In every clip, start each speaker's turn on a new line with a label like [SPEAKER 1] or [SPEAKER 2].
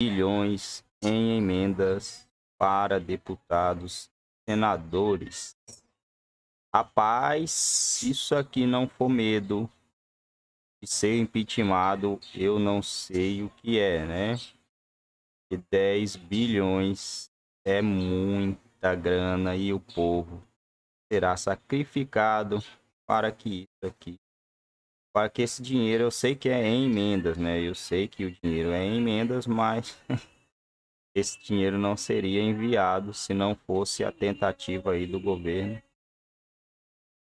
[SPEAKER 1] bilhões em emendas para deputados, senadores. Rapaz, se isso aqui não for medo de ser impeachmentado, eu não sei o que é, né? E 10 bilhões é muita grana e o povo será sacrificado para que isso aqui para que esse dinheiro eu sei que é em emendas, né? Eu sei que o dinheiro é em emendas, mas esse dinheiro não seria enviado se não fosse a tentativa aí do governo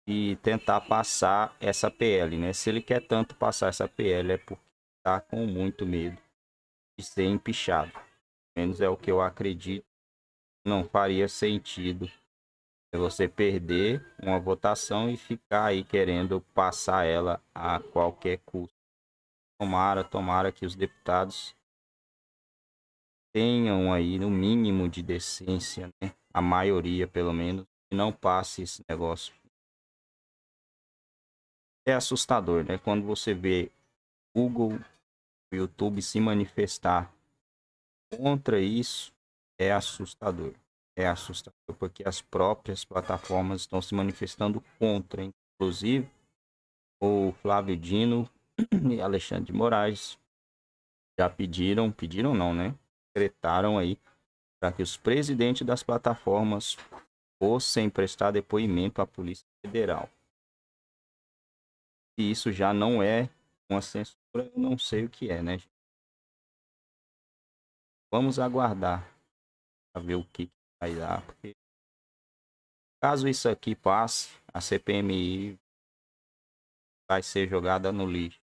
[SPEAKER 1] e tentar passar essa PL, né? Se ele quer tanto passar essa PL é porque tá com muito medo de ser empichado. Pelo menos é o que eu acredito. Não faria sentido é você perder uma votação e ficar aí querendo passar ela a qualquer custo. Tomara, tomara que os deputados tenham aí no mínimo de decência, né? a maioria pelo menos, e não passe esse negócio. É assustador, né? Quando você vê Google, YouTube se manifestar contra isso, é assustador é assustador porque as próprias plataformas estão se manifestando contra, inclusive o Flávio Dino e Alexandre de Moraes já pediram, pediram não, né? Decretaram aí para que os presidentes das plataformas fossem prestar depoimento à Polícia Federal. E isso
[SPEAKER 2] já não é uma censura, eu não sei o que é, né? Vamos aguardar para ver o que vai dar. Porque caso isso aqui passe, a CPMI vai ser jogada no lixo.